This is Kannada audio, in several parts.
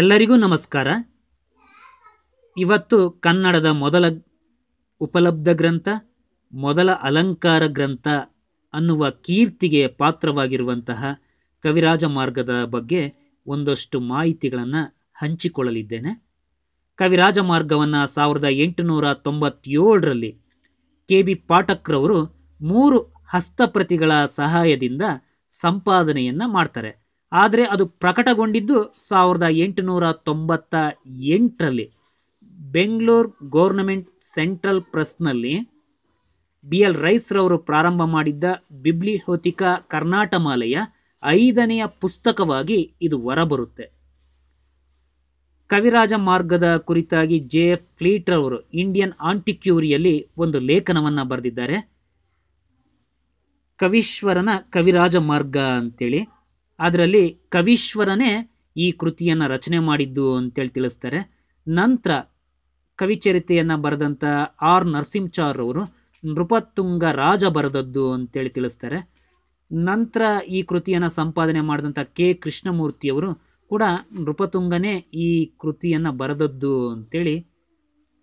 ಎಲ್ಲರಿಗೂ ನಮಸ್ಕಾರ ಇವತ್ತು ಕನ್ನಡದ ಮೊದಲ ಉಪಲಬ್ಧ ಗ್ರಂಥ ಮೊದಲ ಅಲಂಕಾರ ಗ್ರಂಥ ಅನ್ನುವ ಕೀರ್ತಿಗೆ ಪಾತ್ರವಾಗಿರುವಂತಹ ಕವಿರಾಜ ಮಾರ್ಗದ ಬಗ್ಗೆ ಒಂದಷ್ಟು ಮಾಹಿತಿಗಳನ್ನು ಹಂಚಿಕೊಳ್ಳಲಿದ್ದೇನೆ ಕವಿರಾಜ ಮಾರ್ಗವನ್ನು ಸಾವಿರದ ಎಂಟುನೂರ ತೊಂಬತ್ತೇಳರಲ್ಲಿ ಕೆ ಬಿ ಪಾಠಕ್ರವರು ಮೂರು ಹಸ್ತಪ್ರತಿಗಳ ಸಹಾಯದಿಂದ ಸಂಪಾದನೆಯನ್ನು ಮಾಡ್ತಾರೆ ಆದರೆ ಅದು ಪ್ರಕಟಗೊಂಡಿದ್ದು ಸಾವಿರದ ಎಂಟುನೂರ ತೊಂಬತ್ತ ಎಂಟರಲ್ಲಿ ಬೆಂಗಳೂರು ಗೌರ್ನಮೆಂಟ್ ಸೆಂಟ್ರಲ್ ಪ್ರೆಸ್ನಲ್ಲಿ ಬಿ ಎಲ್ ರೈಸ್ರವರು ಪ್ರಾರಂಭ ಮಾಡಿದ್ದ ಬಿಬ್ಲಿಹೋತಿಕ ಕರ್ನಾಟಮಾಲೆಯ ಐದನೆಯ ಪುಸ್ತಕವಾಗಿ ಇದು ಹೊರಬರುತ್ತೆ ಕವಿರಾಜ ಮಾರ್ಗದ ಕುರಿತಾಗಿ ಜೆ ಎಫ್ ಫ್ಲೀಟ್ರವರು ಇಂಡಿಯನ್ ಆಂಟಿಕ್ಯೂರಿಯಲ್ಲಿ ಒಂದು ಲೇಖನವನ್ನು ಬರೆದಿದ್ದಾರೆ ಕವೀಶ್ವರನ ಕವಿರಾಜ ಮಾರ್ಗ ಅಂತೇಳಿ ಅದರಲ್ಲಿ ಕವೀಶ್ವರನೇ ಈ ಕೃತಿಯನ್ನು ರಚನೆ ಮಾಡಿದ್ದು ಅಂತೇಳಿ ತಿಳಿಸ್ತಾರೆ ನಂತರ ಕವಿಚರಿತೆಯನ್ನು ಬರೆದಂಥ ಆರ್ ನರಸಿಂಹಚಾರ್ರವರು ನೃಪತುಂಗ ರಾಜ ಬರೆದದ್ದು ಅಂತೇಳಿ ತಿಳಿಸ್ತಾರೆ ನಂತರ ಈ ಕೃತಿಯನ್ನು ಸಂಪಾದನೆ ಮಾಡಿದಂಥ ಕೆ ಕೃಷ್ಣಮೂರ್ತಿಯವರು ಕೂಡ ನೃಪತುಂಗನೇ ಈ ಕೃತಿಯನ್ನು ಬರೆದದ್ದು ಅಂತೇಳಿ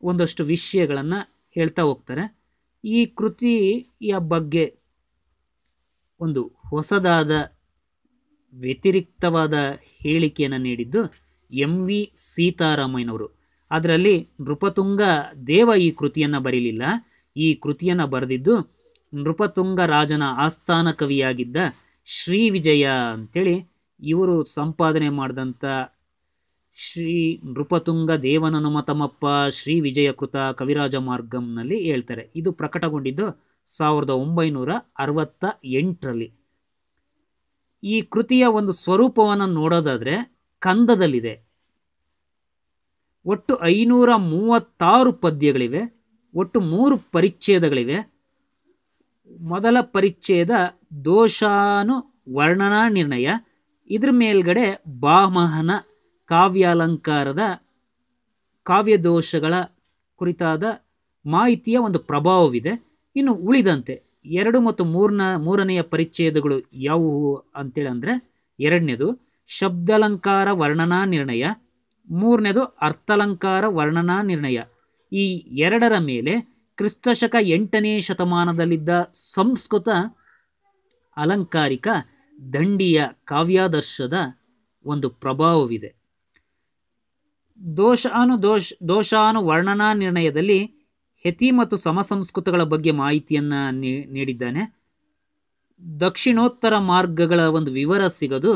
ಒಂದಷ್ಟು ವಿಷಯಗಳನ್ನು ಹೇಳ್ತಾ ಹೋಗ್ತಾರೆ ಈ ಕೃತಿಯ ಬಗ್ಗೆ ಒಂದು ಹೊಸದಾದ ವ್ಯತಿರಿಕ್ತವಾದ ಹೇಳಿಕೆಯನ್ನು ನೀಡಿದ್ದು ಎಂ ವಿ ಸೀತಾರಾಮಯ್ಯನವರು ಅದರಲ್ಲಿ ನೃಪತುಂಗ ದೇವ ಈ ಕೃತಿಯನ್ನು ಬರೀಲಿಲ್ಲ ಈ ಕೃತಿಯನ್ನು ಬರೆದಿದ್ದು ನೃಪತುಂಗ ರಾಜನ ಆಸ್ಥಾನ ಕವಿಯಾಗಿದ್ದ ಶ್ರೀ ವಿಜಯ ಅಂಥೇಳಿ ಇವರು ಸಂಪಾದನೆ ಮಾಡಿದಂಥ ಶ್ರೀ ನೃಪತುಂಗ ದೇವನ ತಮ್ಮಪ್ಪ ಶ್ರೀ ವಿಜಯ ಕೃತ ಕವಿರಾಜ ಮಾರ್ಗಂನಲ್ಲಿ ಹೇಳ್ತಾರೆ ಇದು ಪ್ರಕಟಗೊಂಡಿದ್ದು ಸಾವಿರದ ಒಂಬೈನೂರ ಅರವತ್ತ ಎಂಟರಲ್ಲಿ ಈ ಕೃತಿಯ ಒಂದು ಸ್ವರೂಪವನ್ನು ನೋಡೋದಾದರೆ ಕಂದದಲ್ಲಿದೆ ಒಟ್ಟು ಐನೂರ ಮೂವತ್ತಾರು ಪದ್ಯಗಳಿವೆ ಒಟ್ಟು ಮೂರು ಪರಿಚ್ಛೇದಗಳಿವೆ ಮೊದಲ ಪರಿಚ್ಛೇದ ದೋಷಾನು ವರ್ಣನಾ ನಿರ್ಣಯ ಇದ್ರ ಮೇಲ್ಗಡೆ ಬಾಮಹನ ಕಾವ್ಯಾಲಂಕಾರದ ಕಾವ್ಯದೋಷಗಳ ಕುರಿತಾದ ಮಾಹಿತಿಯ ಒಂದು ಪ್ರಭಾವವಿದೆ ಇನ್ನು ಉಳಿದಂತೆ ಎರಡು ಮತ್ತು ಮೂರನ ಮೂರನೆಯ ಪರಿಚ್ಛೇದಗಳು ಯಾವುವು ಅಂತೇಳಿ ಅಂದರೆ ಎರಡನೇದು ಶಬ್ದಾಲಂಕಾರ ವರ್ಣನಾ ನಿರ್ಣಯ ಮೂರನೇದು ಅರ್ಥಾಲಂಕಾರ ವರ್ಣನಾ ನಿರ್ಣಯ ಈ ಎರಡರ ಮೇಲೆ ಕ್ರಿಸ್ತಶಕ ಎಂಟನೇ ಶತಮಾನದಲ್ಲಿದ್ದ ಸಂಸ್ಕೃತ ಅಲಂಕಾರಿಕ ದಂಡಿಯ ಕಾವ್ಯಾದರ್ಶದ ಒಂದು ಪ್ರಭಾವವಿದೆ ದೋಷಾನು ದೋಷ ದೋಷಾನು ವರ್ಣನಾ ನಿರ್ಣಯದಲ್ಲಿ ಹೆತಿ ಮತ್ತು ಸಮಸಂಸ್ಕೃತಗಳ ಬಗ್ಗೆ ಮಾಹಿತಿಯನ್ನು ನೀಡಿದ್ದಾನೆ ದಕ್ಷಿಣೋತ್ತರ ಮಾರ್ಗಗಳ ಒಂದು ವಿವರ ಸಿಗದು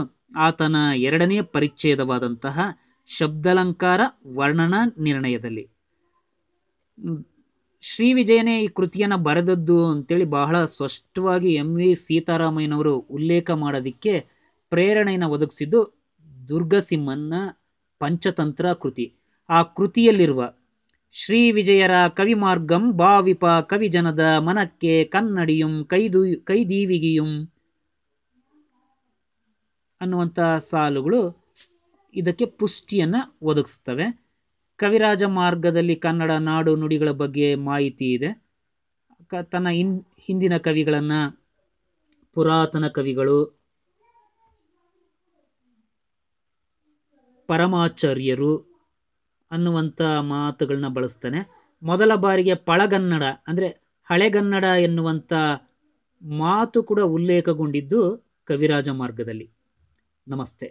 ಆತನ ಎರಡನೆಯ ಪರಿಚ್ಛೇದವಾದಂತಹ ಶಬ್ದಾಲಂಕಾರ ವರ್ಣನಾ ನಿರ್ಣಯದಲ್ಲಿ ಶ್ರೀ ವಿಜಯನೇ ಈ ಕೃತಿಯನ್ನು ಬರೆದದ್ದು ಅಂತೇಳಿ ಬಹಳ ಸ್ಪಷ್ಟವಾಗಿ ಎಂ ವಿ ಸೀತಾರಾಮಯ್ಯನವರು ಉಲ್ಲೇಖ ಮಾಡೋದಕ್ಕೆ ಪ್ರೇರಣೆಯನ್ನು ಒದಗಿಸಿದ್ದು ದುರ್ಗಸಿಂಹನ ಪಂಚತಂತ್ರ ಕೃತಿ ಆ ಕೃತಿಯಲ್ಲಿರುವ ಶ್ರೀ ಶ್ರೀವಿಜಯರ ಕವಿಮಾರ್ಗಂ ಭಾವಿಪ ಕವಿಜನದ ಮನಕ್ಕೆ ಕನ್ನಡಿಯುಂ ಕೈದು ಕೈದೀವಿಗಿಯುಂ ಅನ್ನುವಂಥ ಸಾಲುಗಳು ಇದಕ್ಕೆ ಪುಷ್ಟಿಯನ್ನು ಒದಗಿಸ್ತವೆ ಕವಿರಾಜ ಮಾರ್ಗದಲ್ಲಿ ಕನ್ನಡ ನಾಡು ನುಡಿಗಳ ಬಗ್ಗೆ ಮಾಹಿತಿ ಇದೆ ಕ ತನ್ನ ಹಿಂದಿನ ಕವಿಗಳನ್ನು ಪುರಾತನ ಕವಿಗಳು ಪರಮಾಚಾರ್ಯರು ಅನ್ನುವಂಥ ಮಾತುಗಳನ್ನ ಬಳಸ್ತಾನೆ ಮೊದಲ ಬಾರಿಗೆ ಪಳಗನ್ನಡ ಅಂದರೆ ಹಳೆಗನ್ನಡ ಎನ್ನುವಂಥ ಮಾತು ಕೂಡ ಉಲ್ಲೇಖಗೊಂಡಿದ್ದು ಕವಿರಾಜ ಮಾರ್ಗದಲ್ಲಿ ನಮಸ್ತೆ